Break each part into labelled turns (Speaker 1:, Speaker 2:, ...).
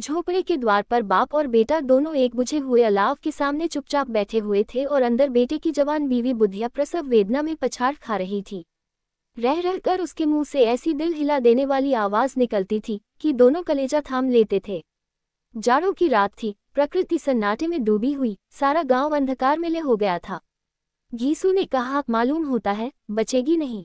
Speaker 1: झोपड़े के द्वार पर बाप और बेटा दोनों एक बुझे हुए अलाव के सामने चुपचाप बैठे हुए थे और अंदर बेटे की जवान बीवी बुद्धिया प्रसव वेदना में पछाड़ खा रही थी रह रहकर उसके मुंह से ऐसी दिल हिला देने वाली आवाज निकलती थी कि दोनों कलेजा थाम लेते थे जाड़ों की रात थी प्रकृति सन्नाटे में डूबी हुई सारा गांव अंधकार में ले हो गया था घीसू ने कहा मालूम होता है बचेगी नहीं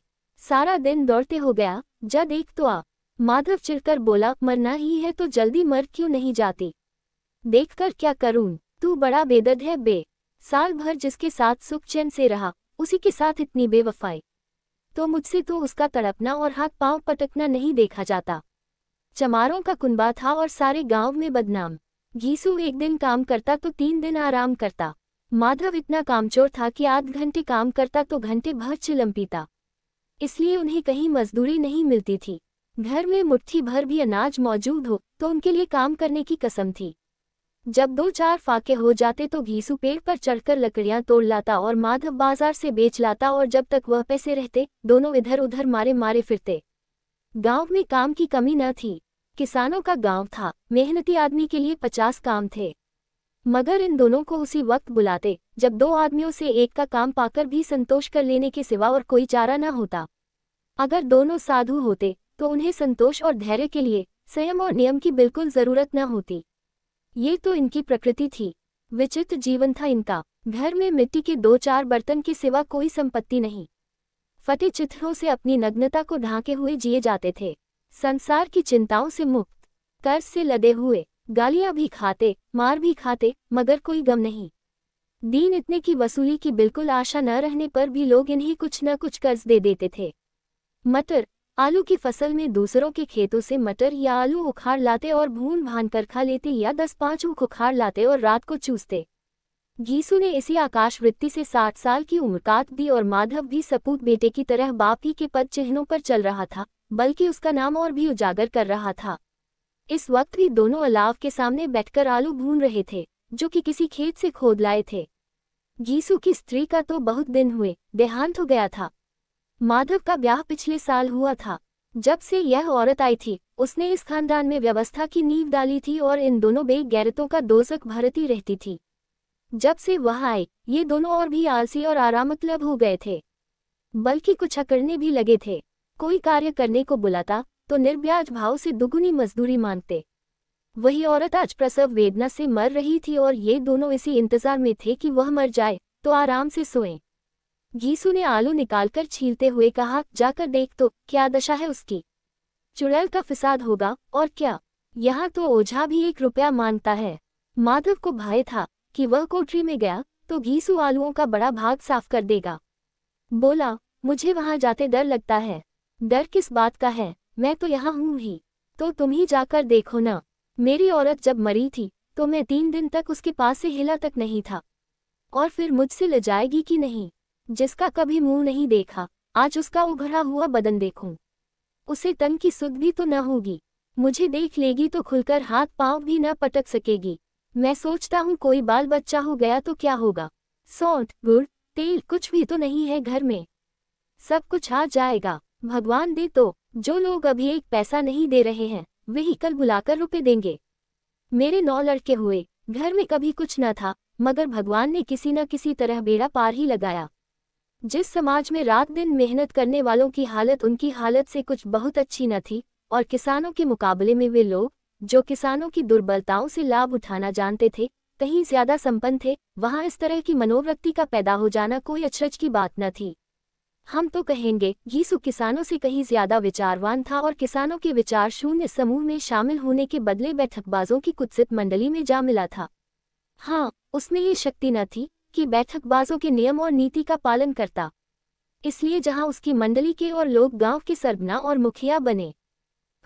Speaker 1: सारा दिन दौड़ते हो गया जद एक तो आ माधव चिरकर बोला मरना ही है तो जल्दी मर क्यों नहीं जाती देखकर क्या करूं तू बड़ा बेदद है बे साल भर जिसके साथ सुख चैन से रहा उसी के साथ इतनी बेवफाई तो मुझसे तो उसका तड़पना और हाथ पांव पटकना नहीं देखा जाता चमारों का कुनबा था और सारे गांव में बदनाम घीसू एक दिन काम करता तो तीन दिन आराम करता माधव इतना कामचोर था कि आध घंटे काम करता तो घंटे भर चिलम पीता इसलिए उन्हें कहीं मजदूरी नहीं मिलती थी घर में मुट्ठी भर भी अनाज मौजूद हो तो उनके लिए काम करने की कसम थी जब दो चार फाके हो जाते तो घीसू पेड़ पर चढ़कर लकड़ियां तोड़ लाता और माधव बाजार से बेच लाता और जब तक वह पैसे रहते दोनों इधर उधर मारे मारे फिरते गांव में काम की कमी न थी किसानों का गांव था मेहनती आदमी के लिए पचास काम थे मगर इन दोनों को उसी वक्त बुलाते जब दो आदमियों से एक का काम पाकर भी संतोष कर लेने के सिवा और कोई चारा न होता अगर दोनों साधु होते तो उन्हें संतोष और धैर्य के लिए संयम और नियम की बिल्कुल जरूरत न होती ये तो इनकी प्रकृति थी विचित्र जीवन था इनका घर में मिट्टी के दो चार बर्तन के सिवा कोई संपत्ति नहीं फटे चित्रों से अपनी नग्नता को ढांके हुए जिए जाते थे संसार की चिंताओं से मुक्त कर्ज से लदे हुए गालियां भी खाते मार भी खाते मगर कोई गम नहीं दीन इतने की वसूली की बिल्कुल आशा न रहने पर भी लोग इन्हें कुछ न कुछ कर्ज दे देते थे मटर आलू की फसल में दूसरों के खेतों से मटर या आलू उखाड़ लाते और भून भान कर खा लेते या दस पाँच ऊख उखाड़ लाते और रात को चूसते गीसू ने इसी आकाश वृत्ति से साठ साल की उम्र काट दी और माधव भी सपूत बेटे की तरह बाप ही के पद चिन्हों पर चल रहा था बल्कि उसका नाम और भी उजागर कर रहा था इस वक्त भी दोनों अलाव के सामने बैठकर आलू भून रहे थे जो कि किसी खेत से खोद लाए थे गीसू की स्त्री का तो बहुत दिन हुए देहांत हो गया था माधव का ब्याह पिछले साल हुआ था जब से यह औरत आई थी उसने इस खानदान में व्यवस्था की नींव डाली थी और इन दोनों बे गैरतों का दोजक भरती रहती थी जब से वह आए ये दोनों और भी आलसी और आरामतलब हो गए थे बल्कि कुछ अकड़ने भी लगे थे कोई कार्य करने को बुलाता तो निर्ब्याज भाव से दुगुनी मजदूरी मांगते वही औरत आज प्रसव वेदना से मर रही थी और ये दोनों इसी इंतजार में थे कि वह मर जाए तो आराम से सोएं। घीसु ने आलू निकालकर छीलते हुए कहा जाकर देख तो क्या दशा है उसकी चुड़ैल का फिसाद होगा और क्या यहाँ तो ओझा भी एक रुपया मांगता है माधव को भय था कि वह कोठरी में गया तो घीसू आलुओं का बड़ा भाग साफ कर देगा बोला मुझे वहां जाते डर लगता है डर किस बात का है मैं तो यहाँ हूं ही तो तुम ही जाकर देखो ना मेरी औरत जब मरी थी तो मैं तीन दिन तक उसके पास से हिला तक नहीं था और फिर मुझसे ले जाएगी कि नहीं जिसका कभी मुंह नहीं देखा आज उसका उभरा हुआ बदन देखूं उसे तन की सुध भी तो न होगी मुझे देख लेगी तो खुलकर हाथ पांव भी न पटक सकेगी मैं सोचता हूँ कोई बाल बच्चा हो गया तो क्या होगा सौंठ गुड़ तेल कुछ भी तो नहीं है घर में सब कुछ आ जाएगा भगवान दे तो जो लोग अभी एक पैसा नहीं दे रहे हैं वे ही कल बुलाकर रुपए देंगे मेरे नौ लड़के हुए घर में कभी कुछ न था मगर भगवान ने किसी न किसी तरह बेड़ा पार ही लगाया जिस समाज में रात दिन मेहनत करने वालों की हालत उनकी हालत से कुछ बहुत अच्छी न थी और किसानों के मुकाबले में वे लोग जो किसानों की दुर्बलताओं से लाभ उठाना जानते थे कहीं ज्यादा संपन्न थे वहां इस तरह की मनोवृत्ति का पैदा हो जाना कोई अचरज की बात न थी हम तो कहेंगे यीसु किसानों से कहीं ज्यादा विचारवान था और किसानों के विचार शून्य समूह में शामिल होने के बदले बैठकबाजों की कुत्सित मंडली में जा मिला था हाँ उसमें ये शक्ति न थी की बैठकबाजों के नियम और नीति का पालन करता इसलिए जहां उसकी मंडली के और लोग गांव के सरबना और मुखिया बने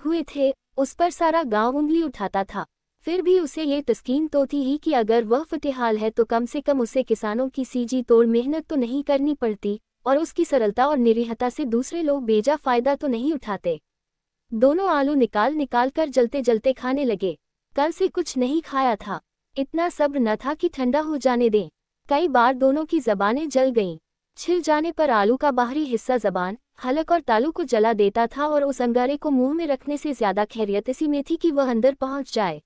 Speaker 1: हुए थे उस पर सारा गांव उंगली उठाता था फिर भी उसे ये तस्कीन तो थी ही कि अगर वह फतेहाल है तो कम से कम उसे किसानों की सीजी तोड़ मेहनत तो नहीं करनी पड़ती और उसकी सरलता और निरीहता से दूसरे लोग बेजा फायदा तो नहीं उठाते दोनों आलू निकाल निकाल कर जलते जलते खाने लगे कल से कुछ नहीं खाया था इतना सब्र न था कि ठंडा हो जाने दें कई बार दोनों की जबानें जल गईं छिल जाने पर आलू का बाहरी हिस्सा जबान हलक और तालू को जला देता था और उस अंगारे को मुंह में रखने से ज्यादा खैरियत इसी में थी कि वह अंदर पहुंच जाए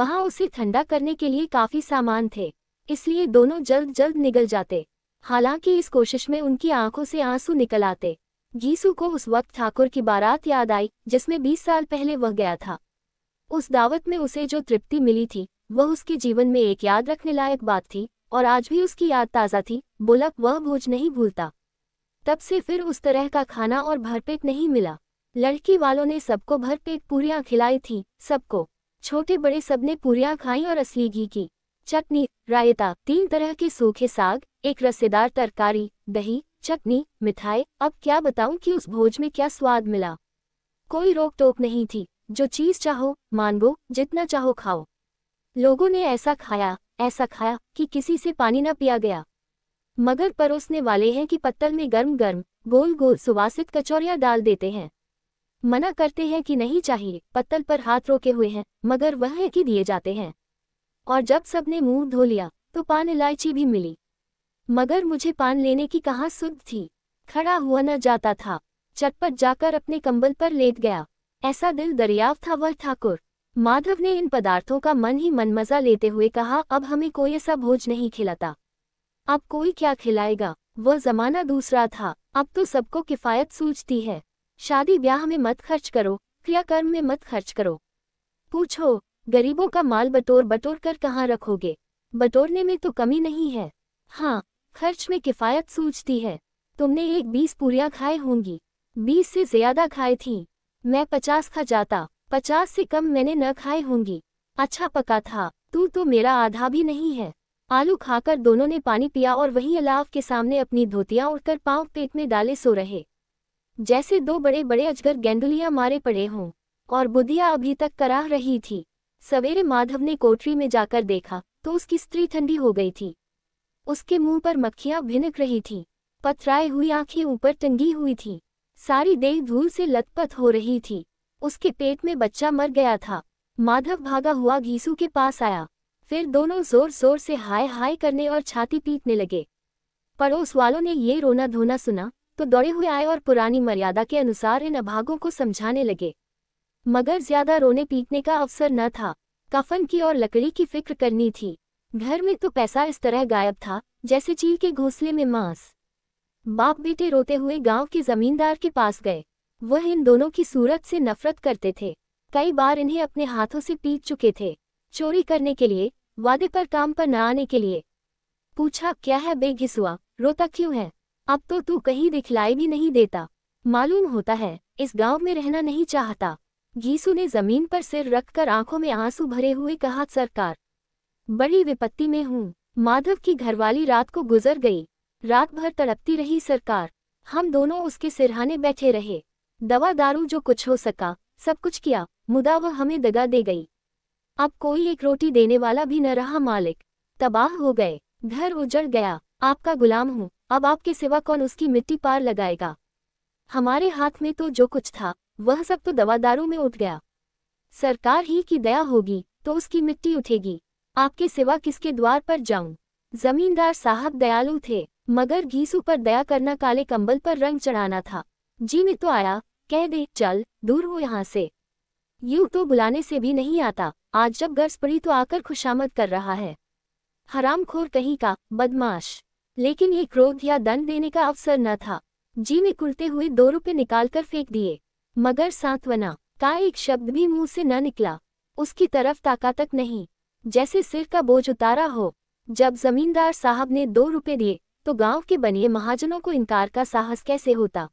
Speaker 1: वहां उसे ठंडा करने के लिए काफी सामान थे इसलिए दोनों जल्द जल्द निगल जाते हालांकि इस कोशिश में उनकी आंखों से आंसू निकल आते गीसू को उस वक्त ठाकुर की बारात याद आई जिसमें बीस साल पहले वह गया था उस दावत में उसे जो तृप्ति मिली थी वह उसके जीवन में एक याद रखने लायक बात थी और आज भी उसकी याद ताज़ा थी बुलक वह भोज नहीं भूलता तब से फिर उस तरह का खाना और भरपेट नहीं मिला लड़की वालों ने सबको भरपेट पूरियां खिलाई थी सबको छोटे बड़े सबने पूरियां खाई और असली घी की चटनी रायता तीन तरह के सूखे साग एक रसेदार तरकारी दही चटनी मिठाई अब क्या बताऊं कि उस भोज में क्या स्वाद मिला कोई रोक टोक नहीं थी जो चीज चाहो मानगो जितना चाहो खाओ लोगों ने ऐसा खाया ऐसा खाया कि किसी से पानी न पिया गया मगर परोसने वाले हैं कि पत्तल में गर्म गर्म गोल गोल सुवासित कचौरियाँ डाल देते हैं मना करते हैं कि नहीं चाहिए पत्तल पर हाथ रोके हुए हैं मगर वह है कि दिए जाते हैं और जब सबने मुंह धो लिया तो पान इलायची भी मिली मगर मुझे पान लेने की कहाँ सुध थी खड़ा हुआ न जाता था चटपट जाकर अपने कंबल पर लेट गया ऐसा दिल दरियाव था वह ठाकुर माधव ने इन पदार्थों का मन ही मन मजा लेते हुए कहा अब हमें कोई ऐसा भोज नहीं खिलाता अब कोई क्या खिलाएगा वह जमाना दूसरा था अब तो सबको किफ़ायत सूझती है शादी ब्याह में मत खर्च करो क्रियाकर्म में मत खर्च करो पूछो गरीबों का माल बटोर बटोर कर कहाँ रखोगे बटोरने में तो कमी नहीं है हाँ खर्च में किफ़ायत सूझती है तुमने एक बीस पूरियाँ खाए होंगी बीस से ज़्यादा खाए थी मैं पचास खा जाता पचास से कम मैंने न खाए होंगी अच्छा पका था तू तो मेरा आधा भी नहीं है आलू खाकर दोनों ने पानी पिया और वहीं अलाव के सामने अपनी धोतियां उड़कर पांव पेट में डाले सो रहे जैसे दो बड़े बड़े अजगर गेंदुलियां मारे पड़े हों और बुधिया अभी तक कराह रही थी सवेरे माधव ने कोठरी में जाकर देखा तो उसकी स्त्री ठंडी हो गई थी उसके मुंह पर मक्खियां भिनक रही थीं पथराए हुई आंखें ऊपर टंगी हुई थीं सारी देह धूल से लथपथ हो रही थी उसके पेट में बच्चा मर गया था माधव भागा हुआ घीसू के पास आया फिर दोनों जोर जोर से हाय हाय करने और छाती पीटने लगे पड़ोस वालों ने ये रोना धोना सुना तो दौड़े हुए आए और पुरानी मर्यादा के अनुसार इन अभागों को समझाने लगे मगर ज्यादा रोने पीटने का अवसर न था कफन की और लकड़ी की फिक्र करनी थी घर में तो पैसा इस तरह गायब था जैसे चील के घोंसले में मांस बाप बेटे रोते हुए गांव के जमींदार के पास गए वह इन दोनों की सूरत से नफरत करते थे कई बार इन्हें अपने हाथों से पीट चुके थे चोरी करने के लिए वादे पर काम पर न आने के लिए पूछा क्या है बेघिसुआ रोता क्यों है अब तो तू कहीं दिखलाई भी नहीं देता मालूम होता है इस गांव में रहना नहीं चाहता घीसू ने जमीन पर सिर रखकर आंखों में आंसू भरे हुए कहा सरकार बड़ी विपत्ति में हूँ माधव की घरवाली रात को गुजर गई रात भर तड़पती रही सरकार हम दोनों उसके सिरहाने बैठे रहे दवा दारू जो कुछ हो सका सब कुछ किया मुदा वह हमें दगा दे गई अब कोई एक रोटी देने वाला भी न रहा मालिक तबाह हो गए घर उजड़ गया आपका गुलाम हूँ अब आपके सिवा कौन उसकी मिट्टी पार लगाएगा हमारे हाथ में तो जो कुछ था वह सब तो दारू में उठ गया सरकार ही की दया होगी तो उसकी मिट्टी उठेगी आपके सिवा किसके द्वार पर जाऊं जमींदार साहब दयालु थे मगर घीसू पर दया करना काले कंबल पर रंग चढ़ाना था जी में तो आया कह दे चल दूर हो यहाँ से यू तो बुलाने से भी नहीं आता आज जब गर्ज पड़ी तो आकर खुशामद कर रहा है हरामखोर कहीं का बदमाश लेकिन ये क्रोध या दंड देने का अवसर न था जी में कुलते हुए दो रुपये निकालकर फेंक दिए मगर सांत्वना का एक शब्द भी मुंह से न निकला उसकी तरफ ताका तक नहीं जैसे सिर का बोझ उतारा हो जब जमींदार साहब ने दो रुपये दिए तो गांव के बनिए महाजनों को इनकार का साहस कैसे होता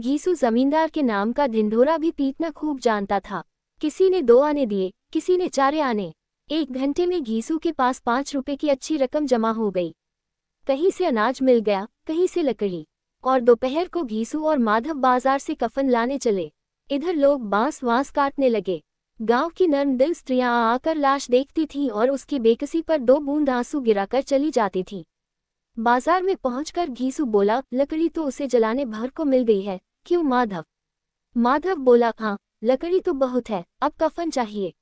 Speaker 1: गीसू जमींदार के नाम का ढिंढोरा भी पीटना खूब जानता था किसी ने दो आने दिए किसी ने चारे आने एक घंटे में घीसू के पास पाँच रुपए की अच्छी रकम जमा हो गई कहीं से अनाज मिल गया कहीं से लकड़ी और दोपहर को घीसू और माधव बाजार से कफन लाने चले इधर लोग बांस वांस काटने लगे गांव की नर्म दिल स्त्रियां आकर लाश देखती थीं और उसकी बेकसी पर दो बूंद आंसू गिराकर चली जाती थीं बाजार में पहुंचकर घीसू बोला लकड़ी तो उसे जलाने भर को मिल गई है क्यों माधव माधव बोला हाँ लकड़ी तो बहुत है अब कफन चाहिए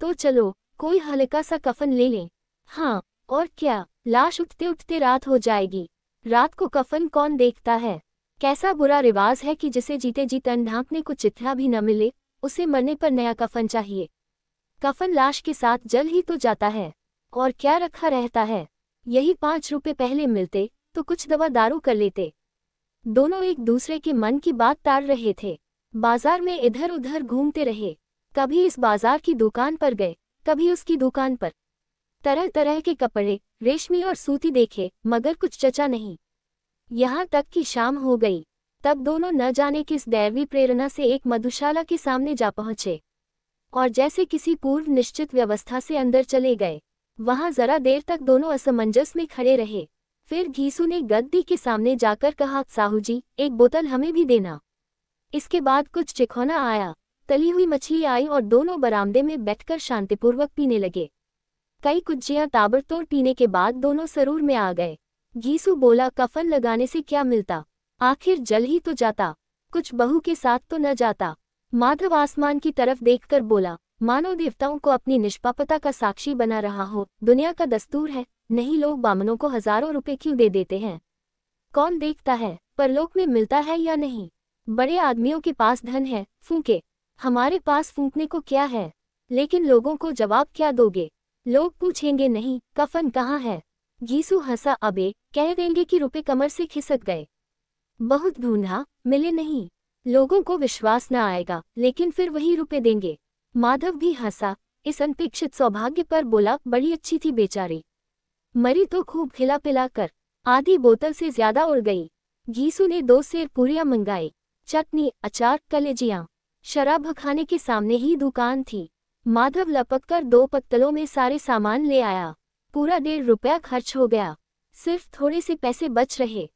Speaker 1: तो चलो कोई हल्का सा कफन ले लें हाँ और क्या लाश उठते उठते रात हो जाएगी रात को कफन कौन देखता है कैसा बुरा रिवाज है कि जिसे जीते जी तन ढांकने को चित्रा भी न मिले उसे मरने पर नया कफन चाहिए कफन लाश के साथ जल ही तो जाता है और क्या रखा रहता है यही पांच रुपए पहले मिलते तो कुछ दवा दारू कर लेते दोनों एक दूसरे के मन की बात तार रहे थे बाजार में इधर उधर घूमते रहे कभी इस बाजार की दुकान पर गए कभी उसकी दुकान पर तरह तरह के कपड़े रेशमी और सूती देखे मगर कुछ चचा नहीं यहाँ तक कि शाम हो गई तब दोनों न जाने किस दैवी प्रेरणा से एक मधुशाला के सामने जा पहुंचे और जैसे किसी पूर्व निश्चित व्यवस्था से अंदर चले गए वहां जरा देर तक दोनों असमंजस में खड़े रहे फिर घीसू ने गद्दी के सामने जाकर कहा साहू जी एक बोतल हमें भी देना इसके बाद कुछ चिखौना आया तली हुई मछली आई और दोनों बरामदे में बैठकर शांतिपूर्वक पीने लगे कई कुज्जियां ताबड़तोड़ पीने के बाद दोनों सरूर में आ गए घीसू बोला कफन लगाने से क्या मिलता आखिर जल ही तो जाता कुछ बहू के साथ तो न जाता माधव आसमान की तरफ देखकर बोला मानव देवताओं को अपनी निष्पापता का साक्षी बना रहा हो दुनिया का दस्तूर है नहीं लोग बामनों को हजारों रुपए क्यों दे देते हैं कौन देखता है परलोक में मिलता है या नहीं बड़े आदमियों के पास धन है फूके हमारे पास फूकने को क्या है लेकिन लोगों को जवाब क्या दोगे लोग पूछेंगे नहीं कफन कहाँ है गीसू हंसा अबे कह देंगे कि रुपए कमर से खिसक गए बहुत ढूंढा मिले नहीं लोगों को विश्वास न आएगा लेकिन फिर वही रुपए देंगे माधव भी हंसा इस अनपेक्षित सौभाग्य पर बोला बड़ी अच्छी थी बेचारी मरी तो खूब खिला पिला कर आधी बोतल से ज्यादा उड़ गई घीसू ने दो सेर पूरियां मंगाई चटनी अचार कलेजियां शराब खाने के सामने ही दुकान थी माधव लपक कर दो पत्तलों में सारे सामान ले आया पूरा डेढ़ रुपया खर्च हो गया सिर्फ थोड़े से पैसे बच रहे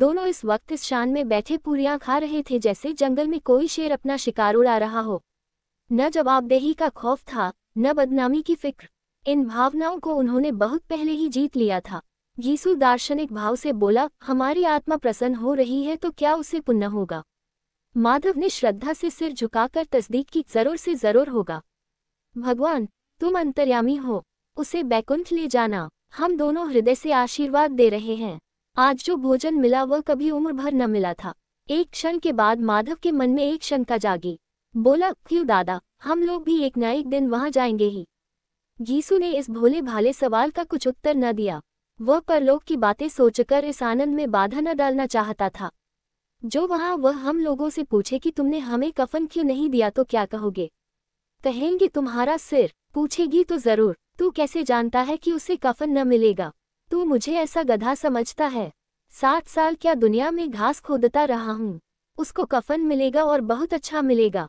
Speaker 1: दोनों इस वक्त इस शान में बैठे पूरियां खा रहे थे जैसे जंगल में कोई शेर अपना शिकार उड़ा रहा हो न जवाबदेही का खौफ था न बदनामी की फिक्र इन भावनाओं को उन्होंने बहुत पहले ही जीत लिया था यीशु दार्शनिक भाव से बोला हमारी आत्मा प्रसन्न हो रही है तो क्या उसे पुण्य होगा माधव ने श्रद्धा से सिर झुकाकर तस्दीक की जरूर से जरूर होगा भगवान तुम अंतर्यामी हो उसे बैकुंठ ले जाना हम दोनों हृदय से आशीर्वाद दे रहे हैं आज जो भोजन मिला वह कभी उम्र भर न मिला था एक क्षण के बाद माधव के मन में एक शंका जागी बोला क्यों दादा हम लोग भी एक न एक दिन वहां जाएंगे ही जीसू ने इस भोले भाले सवाल का कुछ उत्तर न दिया वह परलोक की बातें सोचकर इस आनंद में बाधा न डालना चाहता था जो वहां वह हम लोगों से पूछे कि तुमने हमें कफन क्यों नहीं दिया तो क्या कहोगे कहेंगे तुम्हारा सिर पूछेगी तो जरूर तू कैसे जानता है कि उसे कफन न मिलेगा तू मुझे ऐसा गधा समझता है सात साल क्या दुनिया में घास खोदता रहा हूँ उसको कफन मिलेगा और बहुत अच्छा मिलेगा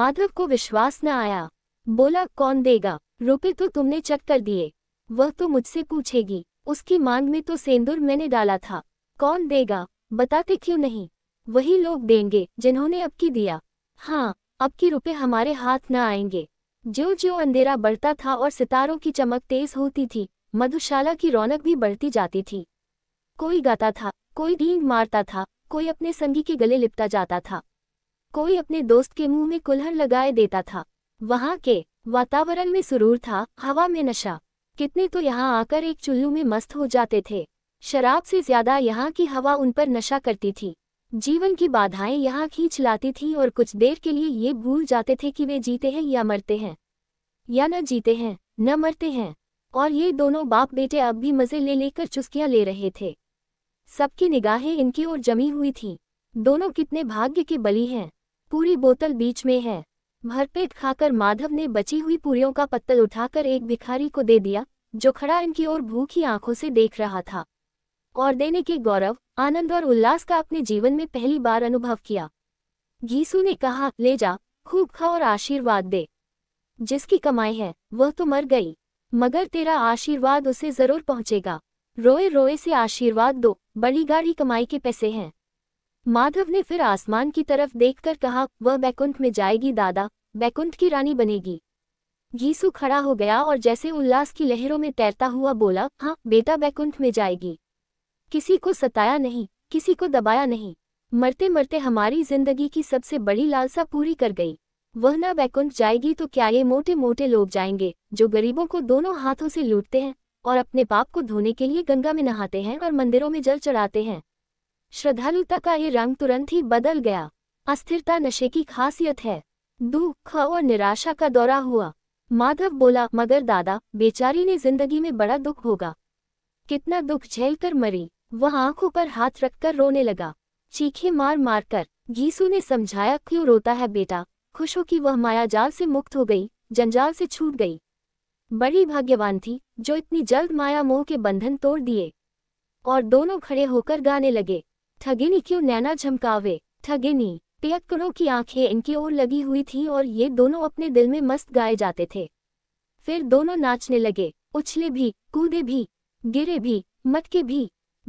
Speaker 1: माधव को विश्वास न आया बोला कौन देगा रुपये तो तुमने चक कर दिए वह तो मुझसे पूछेगी उसकी मांग में तो सेंदुर मैंने डाला था कौन देगा बताते क्यों नहीं वही लोग देंगे जिन्होंने अब की दिया हाँ अब की रुपये हमारे हाथ न आएंगे जो जो अंधेरा बढ़ता था और सितारों की चमक तेज होती थी मधुशाला की रौनक भी बढ़ती जाती थी कोई गाता था कोई डींग मारता था कोई अपने संगी के गले लिपटा जाता था कोई अपने दोस्त के मुंह में कुल्हर लगाए देता था वहाँ के वातावरण में सुरूर था हवा में नशा कितने तो यहाँ आकर एक चुल्लू में मस्त हो जाते थे शराब से ज्यादा यहाँ की हवा उन पर नशा करती थी जीवन की बाधाएं यहाँ खींच लाती थीं और कुछ देर के लिए ये भूल जाते थे कि वे जीते हैं या मरते हैं या न जीते हैं न मरते हैं और ये दोनों बाप बेटे अब भी मज़े ले लेकर चुस्कियां ले रहे थे सबकी निगाहें इनकी ओर जमी हुई थी दोनों कितने भाग्य के बली हैं पूरी बोतल बीच में है भरपेट खाकर माधव ने बची हुई पूरियों का पत्तल उठाकर एक भिखारी को दे दिया जो खड़ा इनकी ओर भूखी आंखों से देख रहा था और देने के गौरव आनंद और उल्लास का अपने जीवन में पहली बार अनुभव किया घीसू ने कहा ले जा खूब खा और आशीर्वाद दे जिसकी कमाई है वह तो मर गई मगर तेरा आशीर्वाद उसे जरूर पहुंचेगा रोए रोए से आशीर्वाद दो बड़ी गाड़ी कमाई के पैसे हैं माधव ने फिर आसमान की तरफ देखकर कहा वह बैकुंठ में जाएगी दादा बैकुंठ की रानी बनेगी गीसु खड़ा हो गया और जैसे उल्लास की लहरों में तैरता हुआ बोला हाँ बेटा बैकुंठ में जाएगी किसी को सताया नहीं किसी को दबाया नहीं मरते मरते हमारी जिंदगी की सबसे बड़ी लालसा पूरी कर गई वह ना बैकुंठ जाएगी तो क्या ये मोटे मोटे लोग जाएंगे जो गरीबों को दोनों हाथों से लूटते हैं और अपने पाप को धोने के लिए गंगा में नहाते हैं और मंदिरों में जल चढ़ाते हैं श्रद्धालुता का ये रंग तुरंत ही बदल गया अस्थिरता नशे की खासियत है दुख और निराशा का दौरा हुआ माधव बोला मगर दादा बेचारी ने जिंदगी में बड़ा दुख होगा कितना दुख झेल कर मरी वह आंखों पर हाथ रखकर रोने लगा चीखे मार मार कर गीसू ने समझाया क्यों रोता है बेटा खुश हो कि वह माया जाल से मुक्त हो गई जंजाल से छूट गई बड़ी भाग्यवान थी जो इतनी जल्द माया मोह के बंधन तोड़ दिए और दोनों खड़े होकर गाने लगे ठगिनी क्यों नैना झमकावे ठगिनी पियक्कड़ों की आंखें इनकी ओर लगी हुई थीं और ये दोनों अपने दिल में मस्त गाए जाते थे फिर दोनों नाचने लगे उछले भी कूदे भी गिरे भी मटके भी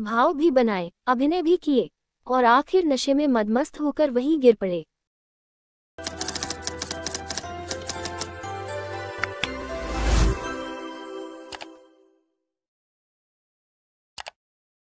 Speaker 1: भाव भी बनाए अभिनय भी किए और आखिर नशे में मदमस्त होकर वहीं गिर पड़े